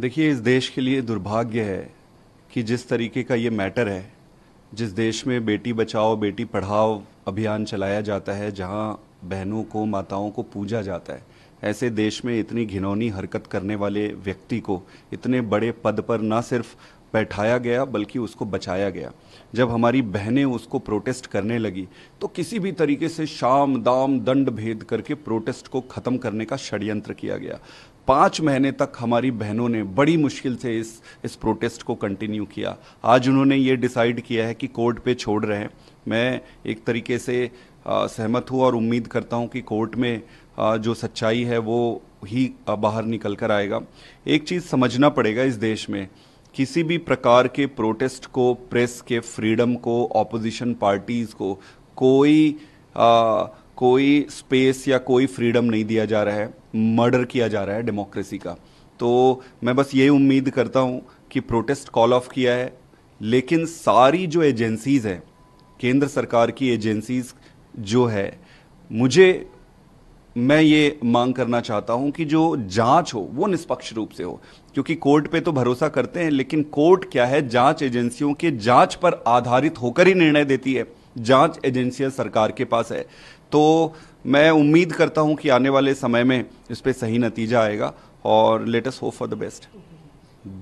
देखिए इस देश के लिए दुर्भाग्य है कि जिस तरीके का ये मैटर है जिस देश में बेटी बचाओ बेटी पढ़ाओ अभियान चलाया जाता है जहाँ बहनों को माताओं को पूजा जाता है ऐसे देश में इतनी घिनौनी हरकत करने वाले व्यक्ति को इतने बड़े पद पर ना सिर्फ बैठाया गया बल्कि उसको बचाया गया जब हमारी बहनें उसको प्रोटेस्ट करने लगी तो किसी भी तरीके से शाम दाम दंड भेद करके प्रोटेस्ट को ख़त्म करने का षड्यंत्र किया गया पाँच महीने तक हमारी बहनों ने बड़ी मुश्किल से इस इस प्रोटेस्ट को कंटिन्यू किया आज उन्होंने ये डिसाइड किया है कि कोर्ट पे छोड़ रहे हैं मैं एक तरीके से आ, सहमत हूँ और उम्मीद करता हूँ कि कोर्ट में आ, जो सच्चाई है वो ही आ, बाहर निकल कर आएगा एक चीज़ समझना पड़ेगा इस देश में किसी भी प्रकार के प्रोटेस्ट को प्रेस के फ्रीडम को ऑपोजिशन पार्टीज़ को कोई आ, कोई स्पेस या कोई फ्रीडम नहीं दिया जा रहा है मर्डर किया जा रहा है डेमोक्रेसी का तो मैं बस ये उम्मीद करता हूँ कि प्रोटेस्ट कॉल ऑफ किया है लेकिन सारी जो एजेंसीज़ हैं केंद्र सरकार की एजेंसीज़ जो है मुझे मैं ये मांग करना चाहता हूं कि जो जांच हो वो निष्पक्ष रूप से हो क्योंकि कोर्ट पे तो भरोसा करते हैं लेकिन कोर्ट क्या है जांच एजेंसियों के जांच पर आधारित होकर ही निर्णय देती है जांच एजेंसियां सरकार के पास है तो मैं उम्मीद करता हूं कि आने वाले समय में इस पर सही नतीजा आएगा और latest hope for the best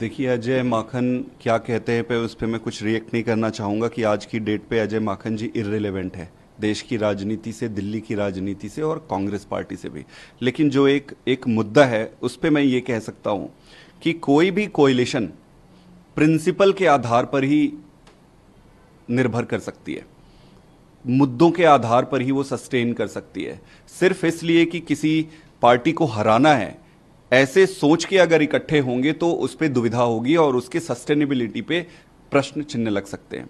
देखिए अजय माखन क्या कहते हैं पे उस पर मैं कुछ रिएक्ट नहीं करना चाहूँगा कि आज की डेट पे अजय माखन जी इरेलीवेंट है देश की राजनीति से दिल्ली की राजनीति से और कांग्रेस पार्टी से भी लेकिन जो एक एक मुद्दा है उस पर मैं ये कह सकता हूँ कि कोई भी कोयलेशन प्रिंसिपल के आधार पर ही निर्भर कर सकती है मुद्दों के आधार पर ही वो सस्टेन कर सकती है सिर्फ इसलिए कि किसी पार्टी को हराना है ऐसे सोच के अगर इकट्ठे होंगे तो उस पर दुविधा होगी और उसके सस्टेनेबिलिटी पे प्रश्न चिन्ह लग सकते हैं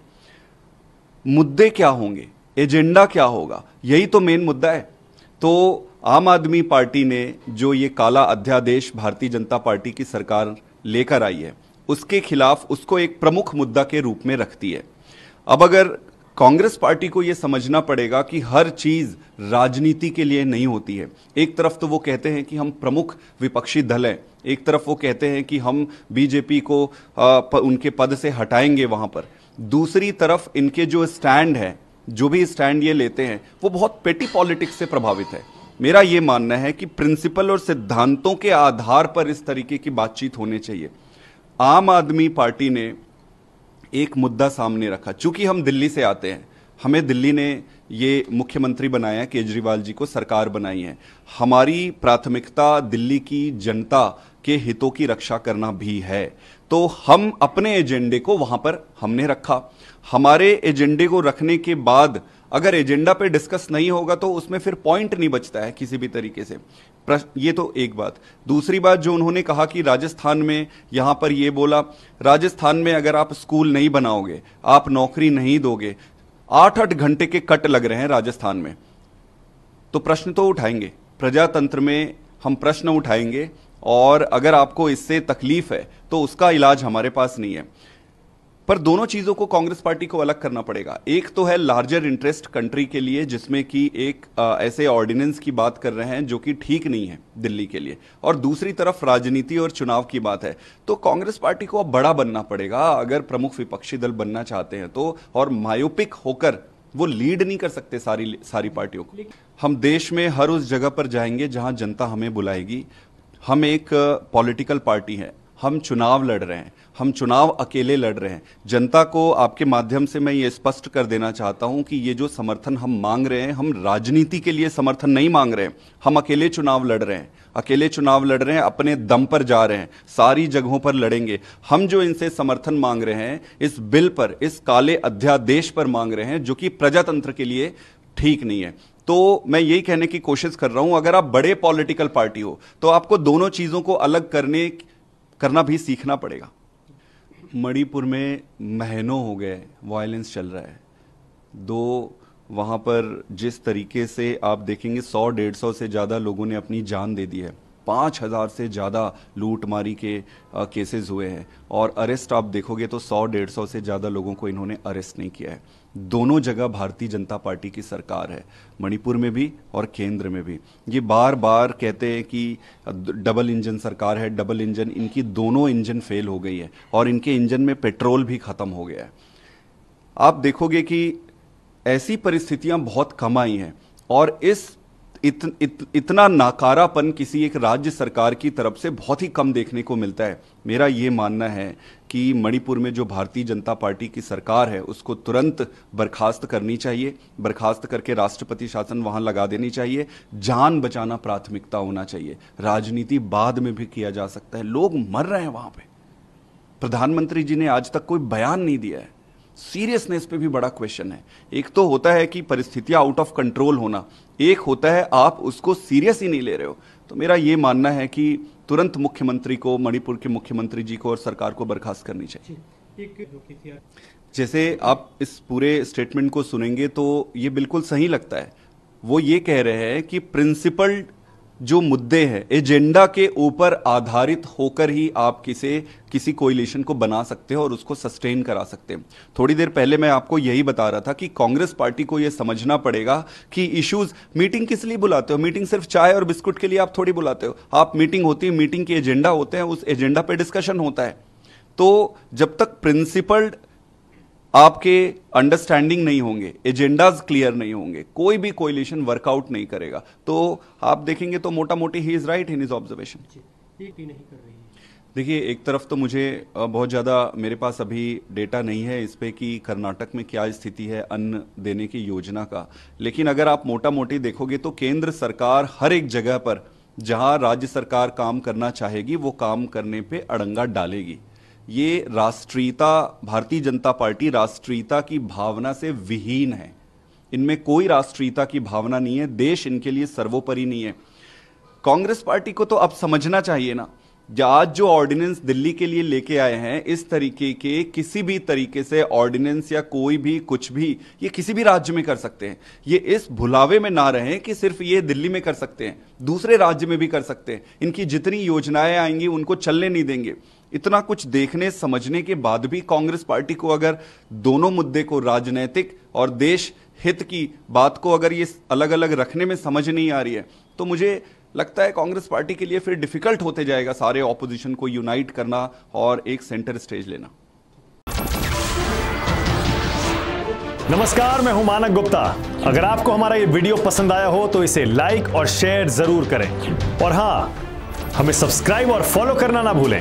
मुद्दे क्या होंगे एजेंडा क्या होगा यही तो मेन मुद्दा है तो आम आदमी पार्टी ने जो ये काला अध्यादेश भारतीय जनता पार्टी की सरकार लेकर आई है उसके खिलाफ उसको एक प्रमुख मुद्दा के रूप में रखती है अब अगर कांग्रेस पार्टी को ये समझना पड़ेगा कि हर चीज़ राजनीति के लिए नहीं होती है एक तरफ तो वो कहते हैं कि हम प्रमुख विपक्षी दल हैं एक तरफ वो कहते हैं कि हम बीजेपी को आ, प, उनके पद से हटाएंगे वहाँ पर दूसरी तरफ इनके जो स्टैंड है जो भी स्टैंड ये लेते हैं वो बहुत पेटी पॉलिटिक्स से प्रभावित है मेरा ये मानना है कि प्रिंसिपल और सिद्धांतों के आधार पर इस तरीके की बातचीत होनी चाहिए आम आदमी पार्टी ने एक मुद्दा सामने रखा चूंकि हम दिल्ली से आते हैं हमें दिल्ली ने ये मुख्यमंत्री बनाया केजरीवाल जी को सरकार बनाई है हमारी प्राथमिकता दिल्ली की जनता के हितों की रक्षा करना भी है तो हम अपने एजेंडे को वहां पर हमने रखा हमारे एजेंडे को रखने के बाद अगर एजेंडा पे डिस्कस नहीं होगा तो उसमें फिर पॉइंट नहीं बचता है किसी भी तरीके से ये तो एक बात दूसरी बात जो उन्होंने कहा कि राजस्थान में यहां पर ये बोला राजस्थान में अगर आप स्कूल नहीं बनाओगे आप नौकरी नहीं दोगे आठ आठ घंटे के कट लग रहे हैं राजस्थान में तो प्रश्न तो उठाएंगे प्रजातंत्र में हम प्रश्न उठाएंगे और अगर आपको इससे तकलीफ है तो उसका इलाज हमारे पास नहीं है पर दोनों चीजों को कांग्रेस पार्टी को अलग करना पड़ेगा एक तो है लार्जर इंटरेस्ट कंट्री के लिए जिसमें कि एक आ, ऐसे ऑर्डिनेंस की बात कर रहे हैं जो कि ठीक नहीं है दिल्ली के लिए और दूसरी तरफ राजनीति और चुनाव की बात है तो कांग्रेस पार्टी को अब बड़ा बनना पड़ेगा अगर प्रमुख विपक्षी दल बनना चाहते हैं तो और मायोपिक होकर वो लीड नहीं कर सकते सारी सारी पार्टियों को हम देश में हर उस जगह पर जाएंगे जहां जनता हमें बुलाएगी हम एक पॉलिटिकल पार्टी है हम चुनाव लड़ रहे हैं हम चुनाव अकेले लड़ रहे हैं जनता को आपके माध्यम से मैं ये स्पष्ट कर देना चाहता हूं कि ये जो समर्थन हम मांग रहे हैं हम राजनीति के लिए समर्थन नहीं मांग रहे हैं हम अकेले चुनाव लड़ रहे हैं अकेले चुनाव लड़ रहे हैं अपने दम पर जा रहे हैं सारी जगहों पर लड़ेंगे हम जो इनसे समर्थन मांग रहे हैं इस बिल पर इस काले अध्यादेश पर मांग रहे हैं जो कि प्रजातंत्र के लिए ठीक नहीं है तो मैं यही कहने की कोशिश कर रहा हूं अगर आप बड़े पॉलिटिकल पार्टी हो तो आपको दोनों चीजों को अलग करने करना भी सीखना पड़ेगा मणिपुर में महीनों हो गए वायलेंस चल रहा है दो वहाँ पर जिस तरीके से आप देखेंगे सौ डेढ़ सौ से ज़्यादा लोगों ने अपनी जान दे दी है पाँच हज़ार से ज़्यादा लूटमारी के केसेस हुए हैं और अरेस्ट आप देखोगे तो सौ डेढ़ सौ से ज़्यादा लोगों को इन्होंने अरेस्ट नहीं किया है दोनों जगह भारतीय जनता पार्टी की सरकार है मणिपुर में भी और केंद्र में भी ये बार बार कहते हैं कि डबल इंजन सरकार है डबल इंजन इनकी दोनों इंजन फेल हो गई है और इनके इंजन में पेट्रोल भी ख़त्म हो गया है आप देखोगे कि ऐसी परिस्थितियां बहुत कम आई हैं और इस इत, इत, इतना नाकारापन किसी एक राज्य सरकार की तरफ से बहुत ही कम देखने को मिलता है मेरा ये मानना है कि मणिपुर में जो भारतीय जनता पार्टी की सरकार है उसको तुरंत बर्खास्त करनी चाहिए बर्खास्त करके राष्ट्रपति शासन वहां लगा देनी चाहिए जान बचाना प्राथमिकता होना चाहिए राजनीति बाद में भी किया जा सकता है लोग मर रहे हैं वहां पे प्रधानमंत्री जी ने आज तक कोई बयान नहीं दिया है सीरियसनेस पे भी बड़ा क्वेश्चन है एक तो होता है कि परिस्थितियां आउट ऑफ कंट्रोल होना एक होता है आप उसको सीरियस ही नहीं ले रहे हो तो मेरा ये मानना है कि तुरंत मुख्यमंत्री को मणिपुर के मुख्यमंत्री जी को और सरकार को बर्खास्त करनी चाहिए जैसे आप इस पूरे स्टेटमेंट को सुनेंगे तो ये बिल्कुल सही लगता है वो ये कह रहे हैं कि प्रिंसिपल जो मुद्दे हैं एजेंडा के ऊपर आधारित होकर ही आप किसे किसी कोइलेशन को बना सकते हो और उसको सस्टेन करा सकते हैं थोड़ी देर पहले मैं आपको यही बता रहा था कि कांग्रेस पार्टी को यह समझना पड़ेगा कि इश्यूज मीटिंग किस लिए बुलाते हो मीटिंग सिर्फ चाय और बिस्कुट के लिए आप थोड़ी बुलाते हो आप मीटिंग होती है मीटिंग के एजेंडा होते हैं उस एजेंडा पर डिस्कशन होता है तो जब तक प्रिंसिपल्ड आपके अंडरस्टैंडिंग नहीं होंगे एजेंडाज क्लियर नहीं होंगे कोई भी कोलिशन वर्कआउट नहीं करेगा तो आप देखेंगे तो मोटा मोटी ही is right in his observation देखिए एक तरफ तो मुझे बहुत ज़्यादा मेरे पास अभी डेटा नहीं है इस पर कि कर्नाटक में क्या स्थिति है अन्न देने की योजना का लेकिन अगर आप मोटा मोटी देखोगे तो केंद्र सरकार हर एक जगह पर जहां राज्य सरकार काम करना चाहेगी वो काम करने पे अड़ंगा डालेगी ये राष्ट्रीयता भारतीय जनता पार्टी राष्ट्रीयता की भावना से विहीन है इनमें कोई राष्ट्रीयता की भावना नहीं है देश इनके लिए सर्वोपरि नहीं है कांग्रेस पार्टी को तो अब समझना चाहिए ना आज जो ऑर्डिनेंस दिल्ली के लिए लेके आए हैं इस तरीके के किसी भी तरीके से ऑर्डिनेंस या कोई भी कुछ भी ये किसी भी राज्य में कर सकते हैं ये इस भुलावे में ना रहें कि सिर्फ ये दिल्ली में कर सकते हैं दूसरे राज्य में भी कर सकते हैं इनकी जितनी योजनाएं आएंगी उनको चलने नहीं देंगे इतना कुछ देखने समझने के बाद भी कांग्रेस पार्टी को अगर दोनों मुद्दे को राजनैतिक और देश हित की बात को अगर ये अलग अलग रखने में समझ नहीं आ रही है तो मुझे लगता है कांग्रेस पार्टी के लिए फिर डिफिकल्ट होते जाएगा सारे ऑपोजिशन को यूनाइट करना और एक सेंटर स्टेज लेना नमस्कार मैं हूं मानक गुप्ता अगर आपको हमारा ये वीडियो पसंद आया हो तो इसे लाइक और शेयर जरूर करें और हां हमें सब्सक्राइब और फॉलो करना ना भूलें